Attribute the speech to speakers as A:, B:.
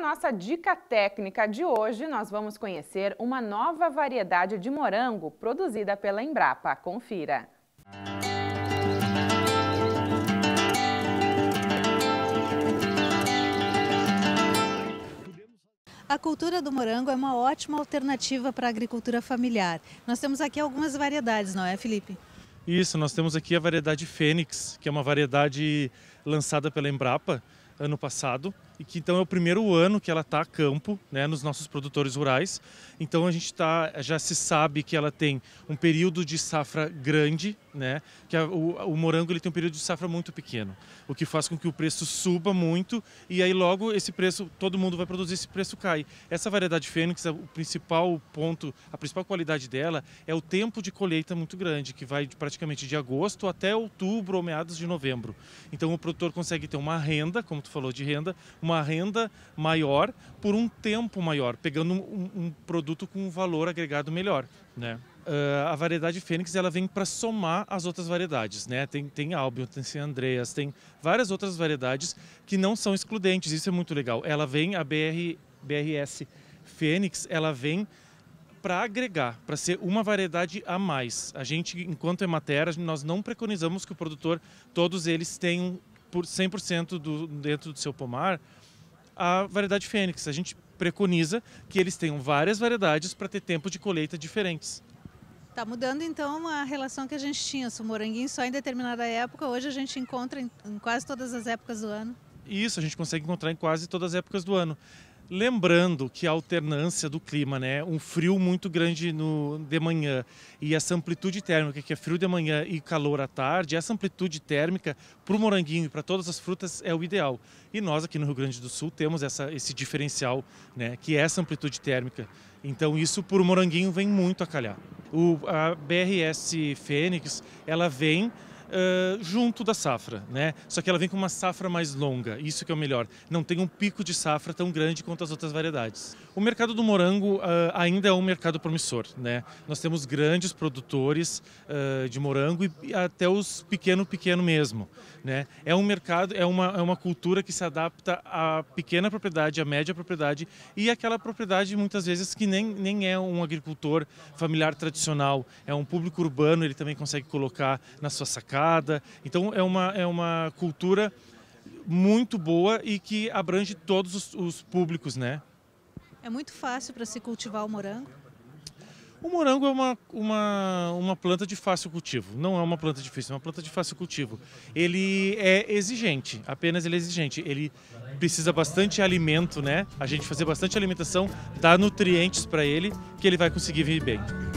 A: na nossa dica técnica de hoje, nós vamos conhecer uma nova variedade de morango produzida pela Embrapa. Confira! A cultura do morango é uma ótima alternativa para a agricultura familiar. Nós temos aqui algumas variedades, não é, Felipe?
B: Isso, nós temos aqui a variedade Fênix, que é uma variedade lançada pela Embrapa ano passado e que então é o primeiro ano que ela está a campo, né, nos nossos produtores rurais. Então a gente tá, já se sabe que ela tem um período de safra grande, né, que a, o, o, morango ele tem um período de safra muito pequeno, o que faz com que o preço suba muito e aí logo esse preço, todo mundo vai produzir, esse preço cai. Essa variedade fênix, é o principal ponto, a principal qualidade dela é o tempo de colheita muito grande, que vai de, praticamente de agosto até outubro ou meados de novembro. Então o produtor consegue ter uma renda, como tu falou de renda, uma uma renda maior por um tempo maior, pegando um, um produto com um valor agregado melhor, né? Uh, a variedade Fênix ela vem para somar as outras variedades, né? Tem, tem Albion, tem San Andreas, tem várias outras variedades que não são excludentes, isso é muito legal. Ela vem, a BR, BRS Fênix, ela vem para agregar, para ser uma variedade a mais. A gente, enquanto é matéria, nós não preconizamos que o produtor, todos eles tenham por 100% do, dentro do seu pomar a variedade fênix. A gente preconiza que eles tenham várias variedades para ter tempo de colheita diferentes.
A: Está mudando então a relação que a gente tinha. O moranguinho só em determinada época, hoje a gente encontra em, em quase todas as épocas do ano.
B: Isso, a gente consegue encontrar em quase todas as épocas do ano. Lembrando que a alternância do clima, né, um frio muito grande no, de manhã e essa amplitude térmica, que é frio de manhã e calor à tarde, essa amplitude térmica para o moranguinho e para todas as frutas é o ideal. E nós aqui no Rio Grande do Sul temos essa, esse diferencial, né, que é essa amplitude térmica. Então isso para o moranguinho vem muito a calhar. O, a BRS Fênix, ela vem uh, junto da safra, né? Só que ela vem com uma safra mais longa, isso que é o melhor. Não tem um pico de safra tão grande quanto as outras variedades. O mercado do morango uh, ainda é um mercado promissor, né? Nós temos grandes produtores uh, de morango e até os pequeno pequeno mesmo, né? É um mercado, é uma, é uma cultura que se adapta à pequena propriedade, à média propriedade e aquela propriedade muitas vezes que nem, nem é um agricultor familiar tradicional, é um público urbano, ele também consegue colocar na sua sacada então é uma, é uma cultura muito boa e que abrange todos os, os públicos, né?
A: É muito fácil para se cultivar o morango?
B: O morango é uma, uma, uma planta de fácil cultivo. Não é uma planta difícil, é uma planta de fácil cultivo. Ele é exigente, apenas ele é exigente. Ele precisa bastante alimento, né? A gente fazer bastante alimentação, dar nutrientes para ele, que ele vai conseguir viver bem.